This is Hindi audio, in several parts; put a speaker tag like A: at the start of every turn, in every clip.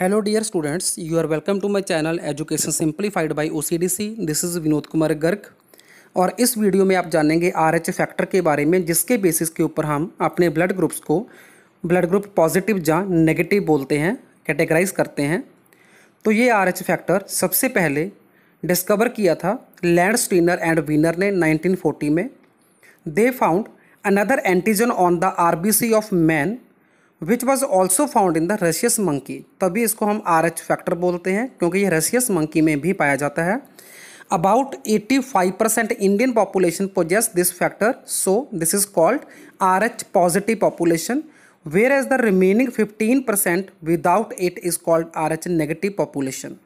A: hello dear students you are welcome to my channel education Simplified by OCDC this is Vinod Kumar Garg और इस वीडियो में आप जानेंगे आर एच फैक्टर के बारे में जिसके बेसिस के ऊपर हम अपने ब्लड ग्रुप्स को ब्लड ग्रुप पॉजिटिव या नेगेटिव बोलते हैं कैटेगराइज करते हैं तो ये आर एच फैक्टर सबसे पहले डिस्कवर किया था लैंड स्टीनर एंड वीनर ने नाइनटीन में they found another antigen on the R of man which was also found in the rhesus monkey तभी इसको हम आर एच फैक्टर बोलते हैं क्योंकि ये रशियस मंकी में भी पाया जाता है about 85 percent Indian population possess this factor so this is called R H positive population where as the remaining fifteen percent without it is called R H negative population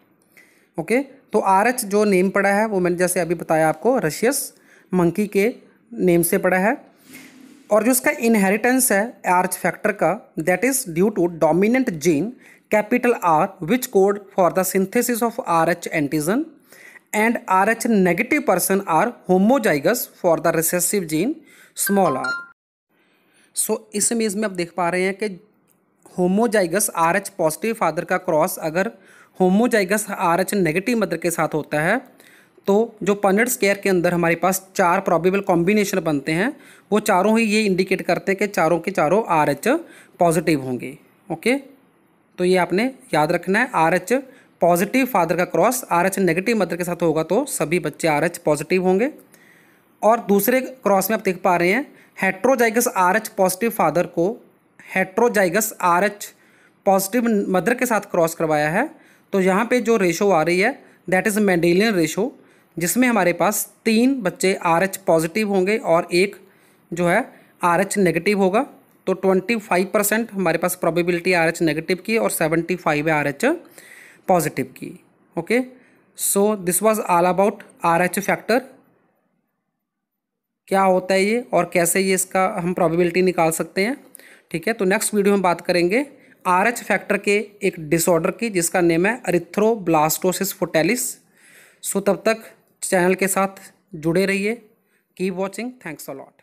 A: okay तो आर एच जो नेम पड़ा है वो मैंने जैसे अभी बताया आपको रशियस मंकी के नेम से पड़ा है और जो उसका इनहेरिटेंस है आर्च फैक्टर का that is due to dominant gene capital R which code for the synthesis of R H antigen and R H negative person are homozygous for the recessive gene small R so इस इमेज में आप देख पा रहे हैं कि homozygous R H positive father का क्रॉस अगर homozygous R H negative mother के साथ होता है तो जो पनड स्केयर के अंदर हमारे पास चार प्रॉबेबल कॉम्बिनेशन बनते हैं वो चारों ही ये इंडिकेट करते हैं कि चारों के चारों आर एच पॉजिटिव होंगे ओके तो ये आपने याद रखना है आर एच पॉजिटिव फादर का cross R H negative mother के साथ होगा तो सभी बच्चे आर एच पॉजिटिव होंगे और दूसरे क्रॉस में आप देख पा रहे हैं heterozygous R H positive father को heterozygous R H positive mother के साथ क्रॉस करवाया है तो यहाँ पे जो रेशो आ रही है दैट इज़ मेंडेलियन रेशो जिसमें हमारे पास तीन बच्चे आर एच पॉजिटिव होंगे और एक जो है आर एच नेगेटिव होगा तो ट्वेंटी फाइव परसेंट हमारे पास प्रोबेबिलिटी आर एच नेगेटिव की और सेवेंटी फाइव है आर एच पॉजिटिव की okay so this was all about R H factor क्या होता है ये और कैसे ये इसका हम प्रोबेबिलिटी निकाल सकते हैं ठीक है तो नेक्स्ट वीडियो में बात करेंगे आर एच फैक्टर के एक डिसऑर्डर की जिसका नेम है अरिथ्रोब्लास्टोसिस फोटेलिस सो तब तक चैनल के साथ जुड़े रहिए keep watching thanks a lot